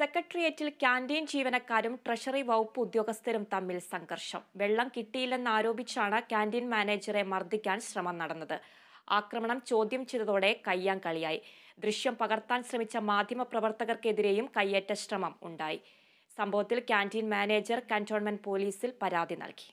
സെക്രട്ടേറിയറ്റിൽ ക്യാൻറ്റീൻ ജീവനക്കാരും ട്രഷറി വകുപ്പ് ഉദ്യോഗസ്ഥരും തമ്മിൽ സംഘർഷം വെള്ളം കിട്ടിയില്ലെന്ന് ആരോപിച്ചാണ് ക്യാൻറ്റീൻ മാനേജറെ മർദ്ദിക്കാൻ ശ്രമം നടന്നത് ആക്രമണം ചോദ്യം ചെയ്തതോടെ കളിയായി ദൃശ്യം പകർത്താൻ ശ്രമിച്ച പ്രവർത്തകർക്കെതിരെയും കയ്യേറ്റ ശ്രമം ഉണ്ടായി സംഭവത്തിൽ ക്യാൻറ്റീൻ മാനേജർ കന്റോൺമെന്റ് പോലീസിൽ പരാതി നൽകി